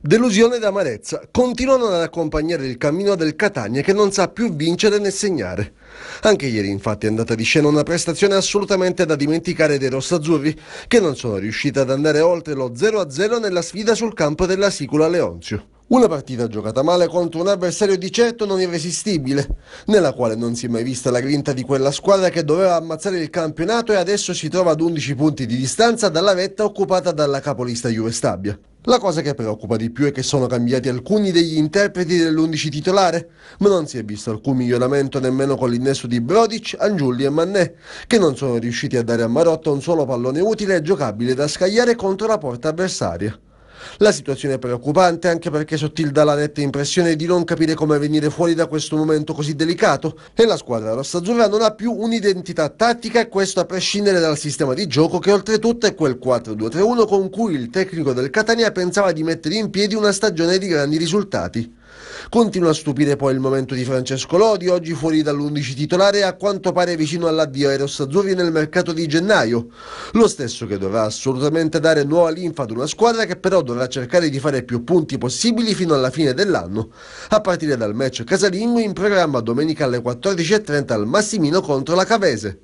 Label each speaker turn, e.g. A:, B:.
A: Delusione ed amarezza continuano ad accompagnare il cammino del Catania che non sa più vincere né segnare. Anche ieri infatti è andata di scena una prestazione assolutamente da dimenticare dei rossazzurri che non sono riusciti ad andare oltre lo 0-0 nella sfida sul campo della Sicula Leonzio. Una partita giocata male contro un avversario di certo non irresistibile, nella quale non si è mai vista la grinta di quella squadra che doveva ammazzare il campionato e adesso si trova ad 11 punti di distanza dalla vetta occupata dalla capolista Juve Stabia. La cosa che preoccupa di più è che sono cambiati alcuni degli interpreti dell'11 titolare, ma non si è visto alcun miglioramento nemmeno con l'innesso di Brodic, Angiulli e Mannè, che non sono riusciti a dare a Marotta un solo pallone utile e giocabile da scagliare contro la porta avversaria. La situazione è preoccupante anche perché Sottilda dà la netta impressione di non capire come venire fuori da questo momento così delicato e la squadra rossazzurra non ha più un'identità tattica e questo a prescindere dal sistema di gioco che oltretutto è quel 4-2-3-1 con cui il tecnico del Catania pensava di mettere in piedi una stagione di grandi risultati. Continua a stupire poi il momento di Francesco Lodi, oggi fuori dall'11 titolare a quanto pare vicino all'addio ai Azzurri nel mercato di gennaio. Lo stesso che dovrà assolutamente dare nuova linfa ad una squadra che però dovrà cercare di fare più punti possibili fino alla fine dell'anno, a partire dal match casalingo in programma domenica alle 14.30 al Massimino contro la Cavese.